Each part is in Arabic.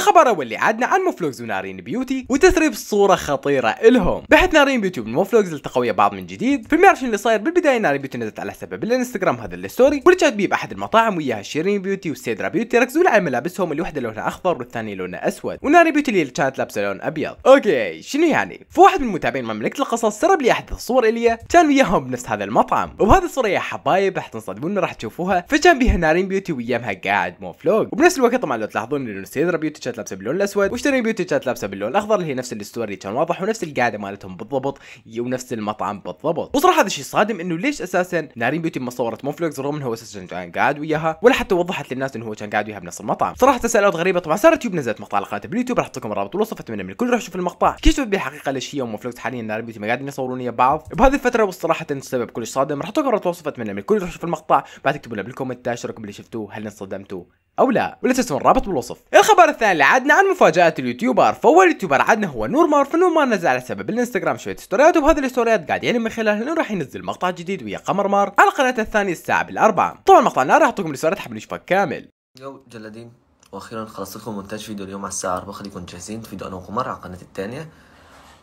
الخبر الاول اللي عادنا عن موفلوكس ونارين بيوتي وتسريب صوره خطيره الهم بحث نارين بيوتي وموفلوكس التقوا ويا بعض من جديد فما يعرفش اللي صاير بالبدايه نارين بيوتي نزلت على حسابها بالانستغرام هذا الستوري ورجعت بيه باحد المطاعم وياها شيرين بيوتي وسيدرا بيوتي ركزوا على ملابسهم الوحده لونها اخضر والثانيه لونها اسود ونارين بيوتي اللي كانت لابسه لون ابيض اوكي شنو يعني فواحد من متابعين مملكه القصص سرب لي احد الصور اللي كان وياهم بنفس هذا المطعم وبهذه الصوره يا حبايب راح تنصدمون راح تشوفوها فكان بيها نارين بيوتي وياها قاعد موفلوج وبنفس الوقت طبعا لو تلاحظون انه سيدرا بيوتي شات لابسه باللون الاسود واشتري بيوتي تيشيرت لابسه باللون الاخضر اللي هي نفس الستوري كان واضح ونفس القاعده مالتهم بالضبط ونفس المطعم بالضبط وصراحه هذا الشيء صادم انه ليش اساسا نارين بيوتي ما صورت مونفلوكس رغم انه هو اساسا كان قاعد وياها ولا حتى وضحت للناس انه هو كان قاعد وياها بنفس المطعم صراحه تساؤلات غريبه طبعا صارت يوتيوب نزلت مقطع على باليوتيوب راح احط لكم الرابط والوصف اتمنى من الكل يروح يشوف المقطع كشفت بالحقيقه ليش هي ومونفلوكس حاليا نارين بيوتي ما قاعدين يصورون ويا بعض بهذه الفتره وصراحه السبب كلش صادم راح احط الرابط والوصف اتمنى من الكل يروح يشوف المقطع بعد تكتبوا لنا شو رايكم اللي شفتوه هل انصدمتوا او لا ولا تنسوا الرابط بالوصف الخبر الثاني اللي عدنا عن مفاجاه اليوتيوبر فاول يوتيوبر عدنا هو نور مار فنور مار نزل على سبب الانستغرام شويه ستوريات وبهذه الستوريات قاعد يعني من خلالها انه راح ينزل مقطع جديد ويا قمر مار على قناته الثانيه الساعه بالاربعه طبعا مقطعنا راح اعطيكم الستوريات حاب نشوفها كامل يو جلادين واخيرا خلصت لكم مونتاج فيديو اليوم على الساعه 4 خليكم جاهزين فيديو انا وقمر على قناتي الثانيه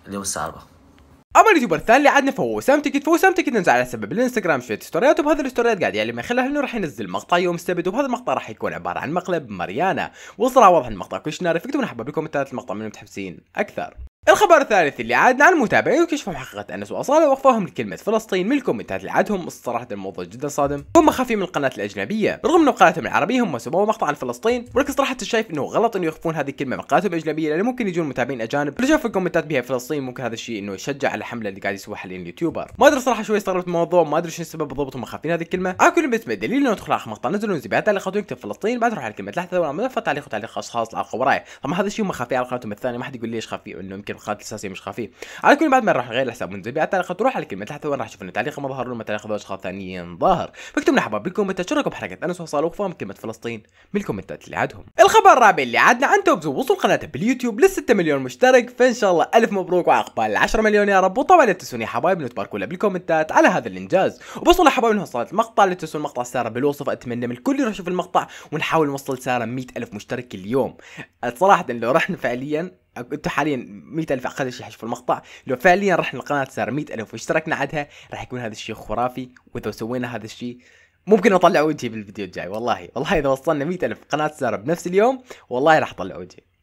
اليوم الساعه 4 اما اليوتيوبر الثاني اللي عدنا فهو وسام تيكت فوسام تيكت نزل على سبب الانستغرام شويه ستوريات وبهذه الستوريات قاعد يعني من خلالها انه راح ينزل مقطع يوم السبت وبهذا المقطع راح يكون عباره عن مقلب ماريانا وصراحه واضح ان المقطع كلش نار فكتبوا لنا لكم المقطع من متحمسين اكثر الخبر الثالث اللي عادنا عن المتابعين وكشفهم حقيقة أنس وأصالة وقفوهم لكلمة فلسطين من الكومنتات اللي عادهم الصراحة الموضوع جدا صادم هم خافين من القناة الأجنبية رغم أن قناتهم العربية هم سموا مقطع عن فلسطين ولكن صراحة شايف أنه غلط أنه يخفون هذه الكلمة من قناتهم الأجنبية لأنه ممكن يجون متابعين أجانب رجعوا في الكومنتات بها فلسطين ممكن هذا الشيء أنه يشجع على الحملة اللي قاعد يسويها حاليا اليوتيوبر ما أدري صراحة شوي استغربت الموضوع ما أدري شو السبب بالضبط هم خافين هذه الكلمة على كل بيتم دليل أنه ادخل مقطع نزلوا زي بعد خطوة يكتب فلسطين بعد روح على الكلمة لا ملف تعليق وتعليق أشخاص القوا وراي طبعا هذا الشيء هم خافين على قناتهم الثانية ما حد يقول ليش خافي أنه يمكن خط الاساسي مش خفي على كل بعد ما نروح نغير الحساب من بها الطريقه تروح على كلمه تحت وين راح تشوف ان التعليق ما ظهر لهم تعليق اشخاص ثانيين ظاهر فاكتب لنا حبايب بالكم تشاركوا بحركه انس وصال وفهم كلمه فلسطين من الكومنتات اللي عندهم الخبر الرابع اللي عندنا عن توبز وصول قناته باليوتيوب ل 6 مليون مشترك فان شاء الله الف مبروك وعلى 10 مليون يا رب وطبعا لا تنسوني يا حبايب انه تباركوا بالكومنتات على هذا الانجاز وبصل حبايب وصلت المقطع لا تنسوا المقطع ساره بالوصف اتمنى من الكل يروح يشوف المقطع ونحاول نوصل ساره الف مشترك اليوم صراحه لو رحنا فعليا انت حاليا 100000 اقل شيء في المقطع لو فعليا رحنا القناه صار 100000 واشتركنا عدها راح يكون هذا الشيء خرافي واذا سوينا هذا الشيء ممكن اطلع وجهي بالفيديو الجاي والله والله اذا وصلنا 100000 قناه ساره بنفس اليوم والله راح اطلع وجهي